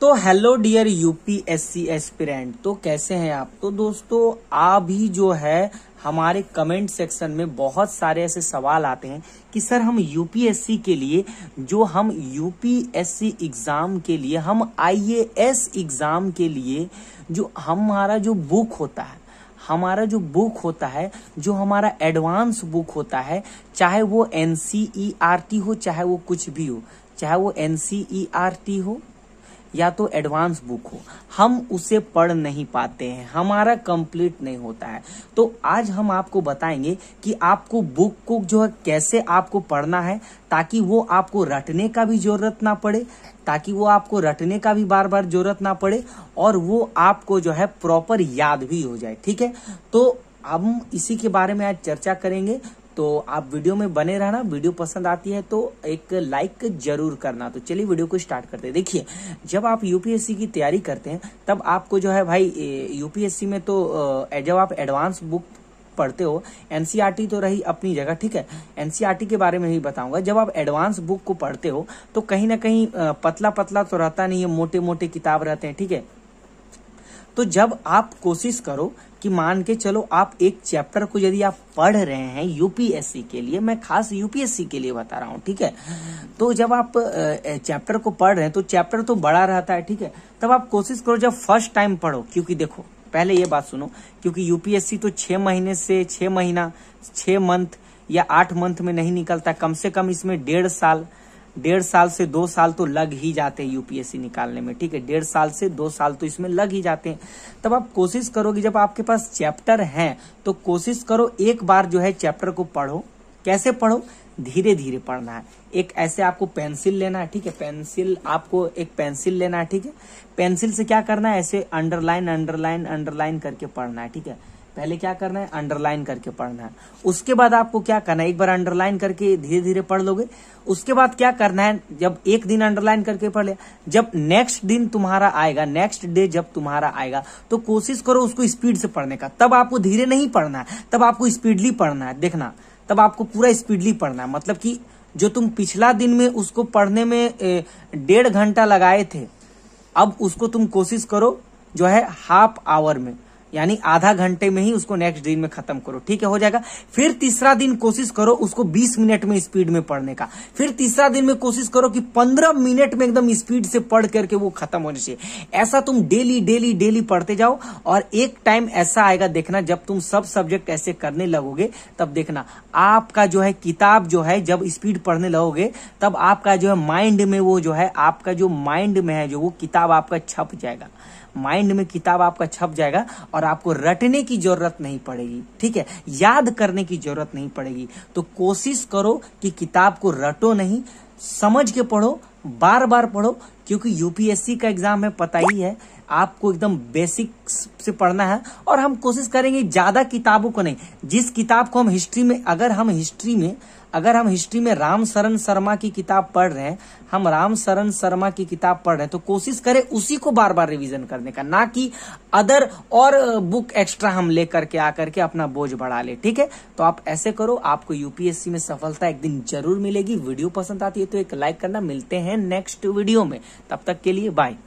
तो hello dear UPSC aspirant तो कैसे हैं आप तो दोस्तों अभी जो है हमारे कमेंट सेक्शन में बहुत सारे ऐसे सवाल आते हैं कि सर हम यूपीएससी के लिए जो हम यूपीएससी एग्ज़ाम के लिए हम आईएएस एग्ज़ाम के लिए जो हमारा जो बुक होता है हमारा जो बुक होता है जो हमारा एडवांस बुक होता है चाहे वो एन e हो चाहे वो कुछ भी हो चाहे वो एन e हो या तो एडवांस बुक हो हम उसे पढ़ नहीं पाते हैं हमारा कंप्लीट नहीं होता है तो आज हम आपको बताएंगे कि आपको बुक को जो है कैसे आपको पढ़ना है ताकि वो आपको रटने का भी जरूरत ना पड़े ताकि वो आपको रटने का भी बार बार जरूरत ना पड़े और वो आपको जो है प्रॉपर याद भी हो जाए ठीक है तो हम इसी के बारे में आज चर्चा करेंगे तो आप वीडियो में बने रहना वीडियो पसंद आती है तो एक लाइक जरूर करना तो चलिए वीडियो को स्टार्ट करते हैं देखिए जब आप यूपीएससी की तैयारी करते हैं तब आपको जो है भाई यूपीएससी में तो जब आप एडवांस बुक पढ़ते हो एनसीईआरटी e तो रही अपनी जगह ठीक है एनसीईआरटी e के बारे में भी बताऊंगा जब आप एडवांस बुक को पढ़ते हो तो कहीं ना कहीं पतला पतला तो रहता नहीं है मोटे मोटे किताब रहते हैं ठीक है तो जब आप कोशिश करो कि मान के चलो आप एक चैप्टर को यदि आप पढ़ रहे हैं यूपीएससी के लिए मैं खास यूपीएससी के लिए बता रहा हूँ ठीक है तो जब आप चैप्टर को पढ़ रहे हैं तो चैप्टर तो बड़ा रहता है ठीक है तब आप कोशिश करो जब फर्स्ट टाइम पढ़ो क्योंकि देखो पहले ये बात सुनो क्योंकि यूपीएससी तो छह महीने से छह महीना छह मंथ या आठ मंथ में नहीं निकलता कम से कम इसमें डेढ़ साल डेढ़ साल से दो साल तो लग ही जाते हैं यूपीएससी निकालने में ठीक है डेढ़ साल से दो साल तो इसमें लग ही जाते हैं तब आप कोशिश करोगे जब आपके पास चैप्टर हैं तो कोशिश करो एक बार जो है चैप्टर को पढ़ो कैसे पढ़ो धीरे धीरे पढ़ना है एक ऐसे आपको पेंसिल लेना है ठीक है पेंसिल आपको एक पेंसिल लेना है ठीक है पेंसिल से क्या करना है ऐसे अंडरलाइन अंडरलाइन अंडरलाइन करके पढ़ना है ठीक है पहले क्या करना है अंडरलाइन करके पढ़ना है उसके बाद आपको क्या करना है एक बार अंडरलाइन करके धीरे धीरे पढ़ लोगे उसके बाद क्या करना है जब एक दिन अंडरलाइन करके पढ़ लिया जब नेक्स्ट दिन तुम्हारा आएगा नेक्स्ट डे जब तुम्हारा आएगा तो कोशिश करो उसको स्पीड से पढ़ने का तब आपको धीरे नहीं पढ़ना है तब आपको स्पीडली पढ़ना है देखना तब आपको पूरा स्पीडली पढ़ना है मतलब कि जो तुम पिछला दिन में उसको पढ़ने में डेढ़ घंटा लगाए थे अब उसको तुम कोशिश करो जो है हाफ आवर में यानी आधा घंटे में ही उसको नेक्स्ट दिन में खत्म करो ठीक है हो जाएगा फिर तीसरा दिन कोशिश करो उसको 20 मिनट में स्पीड में पढ़ने का फिर तीसरा दिन में कोशिश करो कि 15 मिनट में एकदम स्पीड से पढ़ करके वो खत्म होने चाहिए ऐसा तुम डेली डेली डेली पढ़ते जाओ और एक टाइम ऐसा आएगा देखना जब तुम सब सब्जेक्ट ऐसे करने लगोगे तब देखना आपका जो है किताब जो है जब स्पीड पढ़ने लगोगे तब आपका जो है माइंड में वो जो है आपका जो माइंड में है जो वो किताब आपका छप जाएगा माइंड में किताब आपका छप जाएगा और आपको रटने की जरूरत नहीं पड़ेगी ठीक है याद करने की जरूरत नहीं पड़ेगी तो कोशिश करो कि किताब को रटो नहीं समझ के पढ़ो बार बार पढ़ो क्योंकि यूपीएससी का एग्जाम है पता ही है आपको एकदम बेसिक से पढ़ना है और हम कोशिश करेंगे ज्यादा किताबों को नहीं जिस किताब को हम हिस्ट्री में अगर हम हिस्ट्री में अगर हम हिस्ट्री में राम शरण शर्मा की किताब पढ़ रहे हैं हम राम शरण शर्मा की किताब पढ़ रहे हैं तो कोशिश करें उसी को बार बार रिवीजन करने का ना कि अदर और बुक एक्स्ट्रा हम लेकर के आकर के अपना बोझ बढ़ा ले ठीक है तो आप ऐसे करो आपको यूपीएससी में सफलता एक दिन जरूर मिलेगी वीडियो पसंद आती है तो एक लाइक करना मिलते हैं नेक्स्ट वीडियो में तब तक के लिए बाय